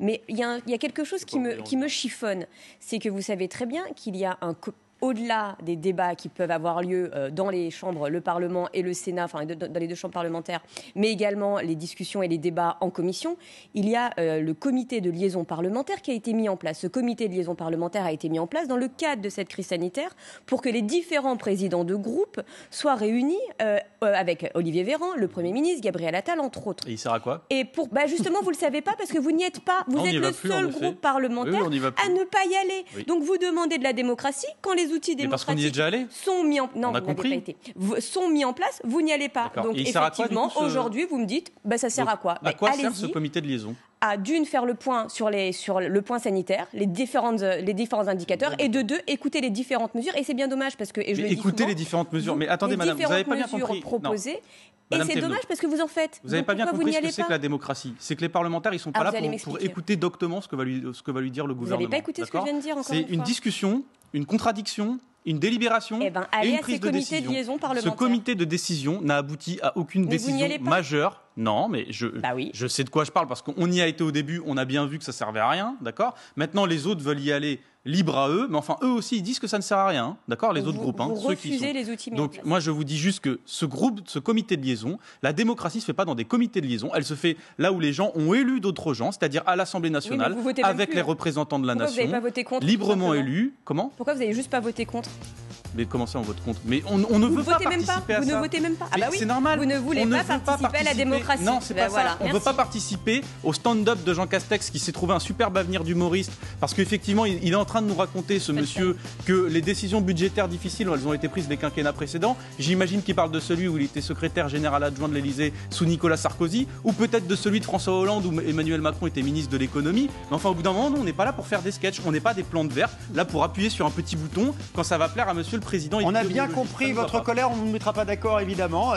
Mais il y, a quelque chose qui me, qui me chiffonne, c'est que vous savez très bien qu'il y a un au-delà des débats qui peuvent avoir lieu euh, dans les chambres, le Parlement et le Sénat, enfin dans les deux chambres parlementaires, mais également les discussions et les débats en commission, il y a euh, le comité de liaison parlementaire qui a été mis en place. Ce comité de liaison parlementaire a été mis en place dans le cadre de cette crise sanitaire pour que les différents présidents de groupe soient réunis euh, avec Olivier Véran, le Premier ministre, Gabriel Attal, entre autres. Et il sert à quoi Et pour, bah justement, vous le savez pas parce que vous n'y êtes pas. Vous êtes le seul groupe parlementaire à ne pas y aller. Donc vous demandez de la démocratie quand les outils démocratiques sont mis en non, vous sont mis en place, vous n'y allez pas. Donc effectivement, aujourd'hui, vous me dites, bah, ça sert à quoi À bah, quoi sert ce comité de liaison à d'une faire le point sur, les, sur le point sanitaire, les, différentes, les différents indicateurs, et de deux écouter les différentes mesures. Et c'est bien dommage parce que je le dis écouter les différentes mesures. Mais attendez, madame, vous n'avez pas bien compris. Proposées, et c'est dommage parce que vous en faites. Vous n'avez pas bien compris ce que c'est que la démocratie. C'est que les parlementaires, ils sont ah, pas là pour, écouter doctement ce que va lui, ce que va lui dire le gouvernement. Vous n'avez pas écouté ce que je viens de dire encore C'est une, discussion, une contradiction, une délibération eh ben, et, une prise de décision. Ce comité de décision n'a abouti à aucune décision majeure non, mais je, bah je sais de quoi je parle parce qu'on y a été au début, on a bien vu que ça servait à rien, d'accord Maintenant, les autres veulent y aller libre à eux, mais enfin, eux aussi, ils disent que ça ne sert à rien, d'accord Les autres groupes, hein, ceux qui sont. les outils Donc, moi, je vous dis juste que ce groupe, ce comité de liaison, la démocratie ne se fait pas dans des comités de liaison, elle se fait là où les gens ont élu d'autres gens, c'est-à-dire à, l'Assemblée nationale, avec les hein. représentants de la nation, vous pas voté contre, librement élus. Comment Pourquoi vous n'avez juste pas voté contre mais comment ça, on vote contre Mais on, ne veut pas participer à vous ça. ne votez même pas. Ah bah oui, c'est normal. Vous ne voulez on pas, participer à la démocratie. Non, c'est bah pas ça. On ne veut pas participer au stand-up de Jean Castex qui s'est trouvé un superbe avenir d'humoriste parce qu'effectivement, il, est en train de nous raconter, ce monsieur, que les décisions budgétaires difficiles, elles ont été prises des quinquennats précédents. J'imagine qu'il parle de celui où il était secrétaire général adjoint de l'Elysée sous Nicolas Sarkozy ou peut-être de celui de François Hollande où Emmanuel Macron était ministre de l'économie. Mais enfin, au bout d'un moment, nous, on n'est pas là pour faire des sketchs, on n'est pas des plantes vertes, là pour appuyer sur un petit bouton quand ça va plaire à monsieur le on a bien compris votre colère, on ne vous mettra pas d'accord évidemment.